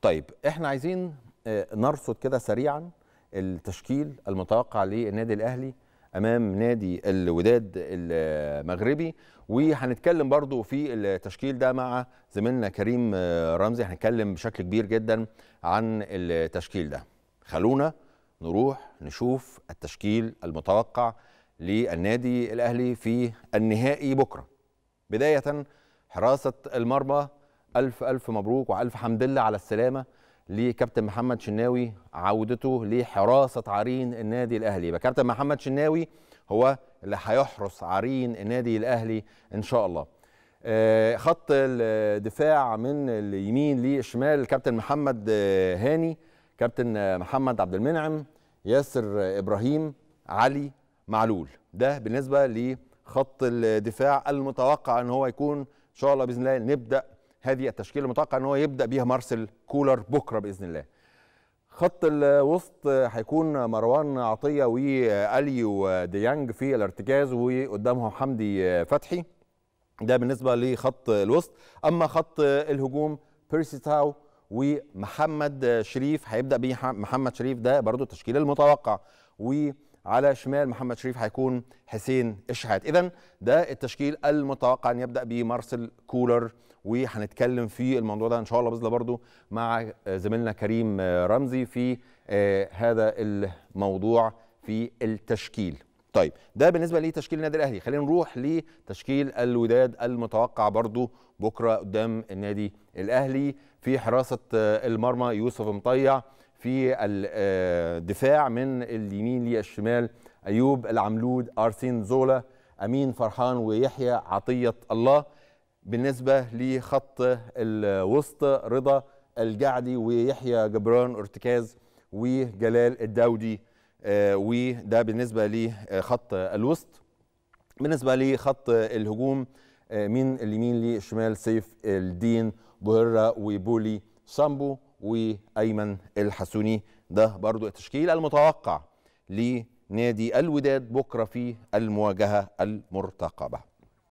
طيب احنا عايزين آه، نرصد كده سريعا التشكيل المتوقع للنادي الاهلي امام نادي الوداد المغربي وهنتكلم برضو في التشكيل ده مع زميلنا كريم آه، رمزي هنتكلم بشكل كبير جدا عن التشكيل ده خلونا نروح نشوف التشكيل المتوقع للنادي الاهلي في النهائي بكره بدايه حراسه المرمى الف الف مبروك والف حمد لله على السلامه لكابتن محمد شناوي عودته لحراسه عرين النادي الاهلي يبقى كابتن محمد شناوي هو اللي هيحرس عرين النادي الاهلي ان شاء الله آه، خط الدفاع من اليمين للشمال كابتن محمد آه، هاني كابتن محمد عبد المنعم ياسر ابراهيم علي معلول ده بالنسبه لخط الدفاع المتوقع ان هو يكون ان شاء الله باذن الله نبدا هذه التشكيله المتوقع ان هو يبدا بيها مارسيل كولر بكره باذن الله خط الوسط هيكون مروان عطيه واليو ديانج في الارتكاز وقدامهم حمدي فتحي ده بالنسبه لخط الوسط اما خط الهجوم بيرسي تاو ومحمد شريف هيبدا بيه محمد شريف ده برضو التشكيل المتوقع و على شمال محمد شريف هيكون حسين الشحات اذا ده التشكيل المتوقع ان يبدا بمارسيل كولر وهنتكلم في الموضوع ده ان شاء الله باذن الله برضه مع زميلنا كريم رمزي في آه، هذا الموضوع في التشكيل طيب ده بالنسبه لتشكيل النادي الاهلي خلينا نروح لتشكيل الوداد المتوقع برضو بكره قدام النادي الاهلي في حراسه آه، المرمى يوسف مطيع في الدفاع آه، من اليمين للشمال أيوب العملود أرسين زولا أمين فرحان ويحيى عطية الله بالنسبة لخط الوسط رضا الجعدي ويحيى جبران ارتكاز وجلال الداودي آه، وده بالنسبة لخط الوسط بالنسبة لخط الهجوم آه، من اليمين للشمال سيف الدين بهرة وبولي سامبو وايمن الحسوني ده برضو التشكيل المتوقع لنادي الوداد بكره في المواجهه المرتقبه